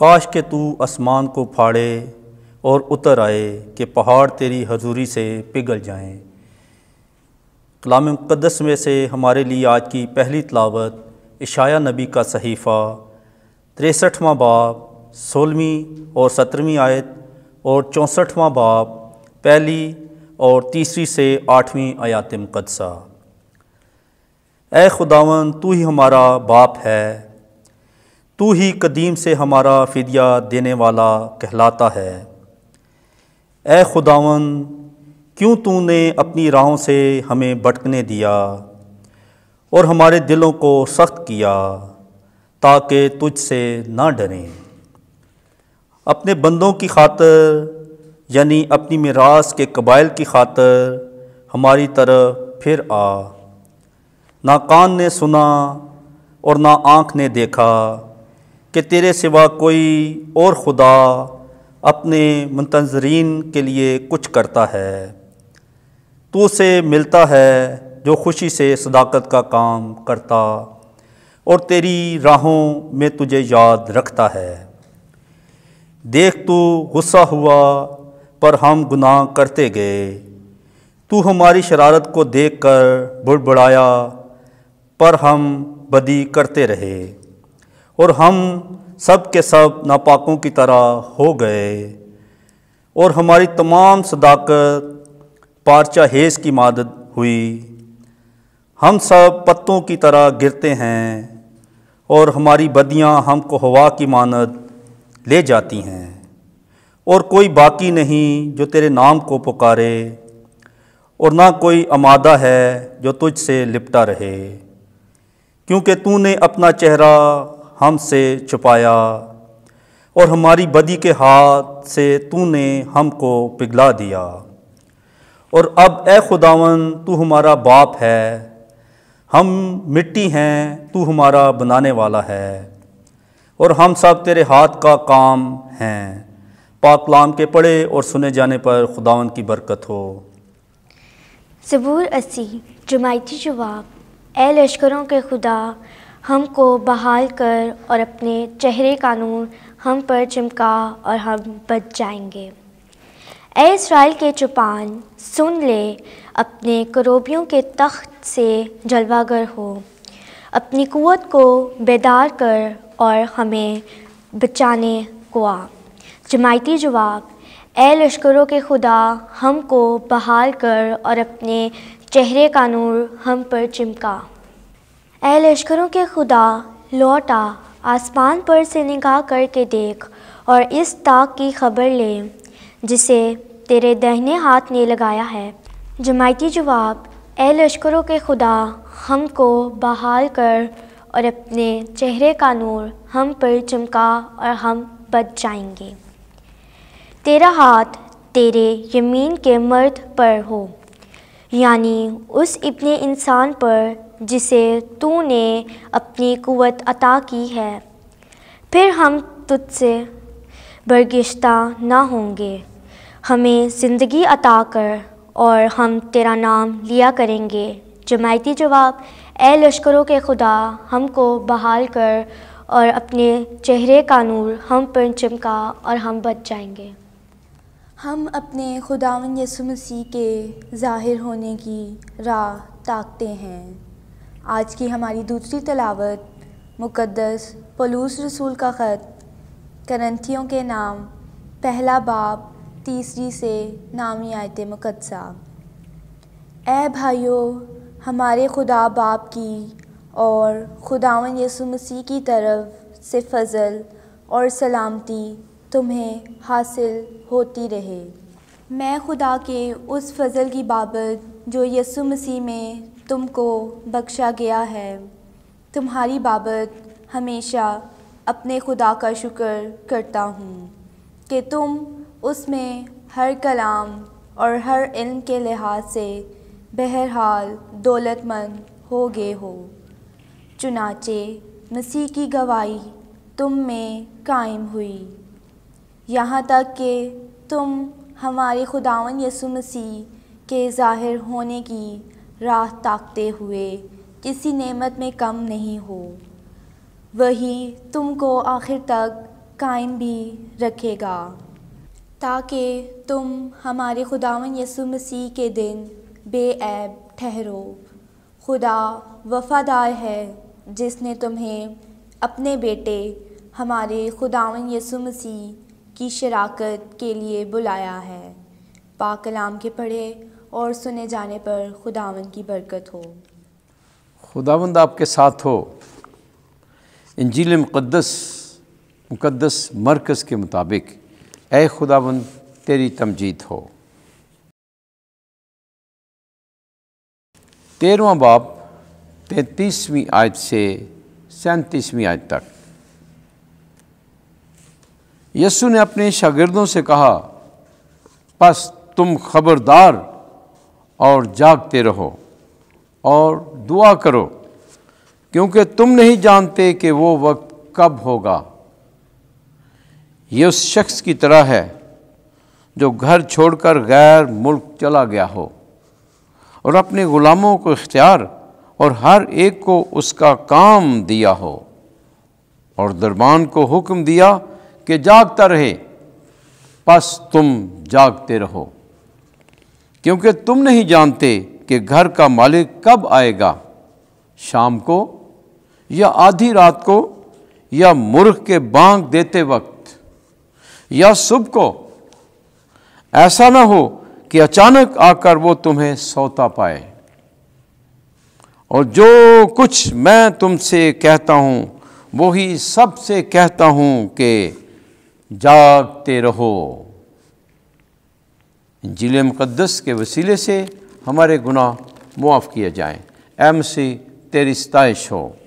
काश के तू आसमान को फाड़े और उतर आए कि पहाड़ तेरी हजूरी से पिघल जाएं। कलाम मुक़दस में से हमारे लिए आज की पहली तलावत इशाया नबी का सहीफ़ा तिरसठवां बाब सोलहवीं और सत्रहवीं आयत और चौंसठवां बाब पहली और तीसरी से आठवीं आयात मुकदसा ए खुदावन तू ही हमारा बाप है तू ही कदीम से हमारा फिदिया देने वाला कहलाता है ए खुदावन क्यों तूने अपनी राहों से हमें भटकने दिया और हमारे दिलों को सख्त किया ताकि तुझसे ना डरें अपने बंदों की खातर यानी अपनी मिरास के कबाइल की खातर हमारी तरफ फिर आ ना कान ने सुना और ना आँख ने देखा कि तेरे सिवा कोई और खुदा अपने मुंतजरीन के लिए कुछ करता है तू उसे मिलता है जो खुशी से सदाकत का काम करता और तेरी राहों में तुझे याद रखता है देख तू गुस्सा हुआ पर हम गुनाह करते गए तू हमारी शरारत को देख कर बुड़बुड़ाया पर हम बदी करते रहे और हम सब के सब नापाकों की तरह हो गए और हमारी तमाम सदाकत पारचा हेज की मदद हुई हम सब पत्तों की तरह गिरते हैं और हमारी बदियाँ हमको हवा की मानद ले जाती हैं और कोई बाकी नहीं जो तेरे नाम को पुकारे और ना कोई अमादा है जो तुझसे लिपटा रहे क्योंकि तूने अपना चेहरा हमसे छुपाया और हमारी बदी के हाथ से तूने हमको पिघला दिया और अब ए खुदावन तू हमारा बाप है हम मिट्टी हैं तू हमारा बनाने वाला है और हम सब तेरे हाथ का काम हैं पाकलाम के पढ़े और सुने जाने पर खुदावन की बरकत हो सबूर असी जमायती जवाब ए लश्करों के खुदा हमको बहाल कर और अपने चेहरे का नूर हम पर चमका और हम बच जाएंगे ए इसराइल के चुपान सुन ले अपने करोबियों के तख्त से जलवागर हो अपनी कुत को बेदार कर और हमें बचाने को आ जमायती जवाब ए लश्करों के खुदा हमको बहाल कर और अपने चेहरे का नूर हम पर चमका ए लश्करों के खुदा लौटा आसमान पर से निगाह करके देख और इस ताक की खबर ले जिसे तेरे दहने हाथ ने लगाया है जमायती जवाब ए लश्करों के खुदा हम को बहाल कर और अपने चेहरे का नूर हम पर चमका और हम बच जाएंगे तेरा हाथ तेरे यमीन के मर्द पर हो यानी उस इतने इंसान पर जिसे तूने अपनी कुवत अता की है फिर हम तुझसे बर्गिश्ता ना होंगे हमें ज़िंदगी अता कर और हम तेरा नाम लिया करेंगे जमायती जवाब ए लश्करों के खुदा हमको बहाल कर और अपने चेहरे का नूर हम पर चमका और हम बच जाएंगे हम अपने खुदावन यसु मसीह के ज़ाहिर होने की राह ताकते हैं आज की हमारी दूसरी तलावत मुक़दस पलूस रसूल का ख़त करंथियों के नाम पहला बाप तीसरी से नामी आयत मुकदसा ए भाइयों हमारे खुदा बाप की और खुदावन यसु मसीह की तरफ से फजल और सलामती तुम्हें हासिल होती रहे मैं खुदा के उस फजल की बाबत जो यसु मसीह में तुमको बख्शा गया है तुम्हारी बाबत हमेशा अपने खुदा का शुक्र करता हूँ कि तुम उसमें हर कलाम और हर इल्म के लिहाज से बहरहाल दौलतमंद हो गए हो चुनाचे मसीह की गवाही तुम में कायम हुई यहाँ तक कि तुम हमारे खुदावन यसु मसीह के ज़ाहिर होने की राह ताकते हुए किसी नेमत में कम नहीं हो वही तुमको आखिर तक कायम भी रखेगा ताकि तुम हमारे खुदावन यसु मसीह के दिन बेऐब ठहरो खुदा वफादार है जिसने तुम्हें अपने बेटे हमारे खुदावन यसु मसीह की शराकत के लिए बुलाया है पाकलाम के पढ़े और सुने जाने पर खुदावन की बरकत हो खुदावंद आपके साथ हो इंजील मुकदस मुकदस मरकज़ के मुताबिक ए खुदावंद तेरी तमजीद हो तेरवा बाप तैतीसवीं आयत से सैंतीसवीं आयत तक यस्सु ने अपने शागिर्दों से कहा बस तुम खबरदार और जागते रहो और दुआ करो क्योंकि तुम नहीं जानते कि वो वक्त कब होगा ये उस शख्स की तरह है जो घर छोड़कर गैर मुल्क चला गया हो और अपने ग़ुलामों को इख्तियार और हर एक को उसका काम दिया हो और दरबान को हुक्म दिया कि जागता रहे बस तुम जागते रहो क्योंकि तुम नहीं जानते कि घर का मालिक कब आएगा शाम को या आधी रात को या मुर्ख के बांग देते वक्त या सुबह को ऐसा ना हो कि अचानक आकर वो तुम्हें सोता पाए और जो कुछ मैं तुमसे कहता हूँ वही सबसे कहता हूँ कि जागते रहो झील मुक़दस के वसीले से हमारे गुनाह मुआफ़ किए जाएँ एम सी तेरी स्ताइश हो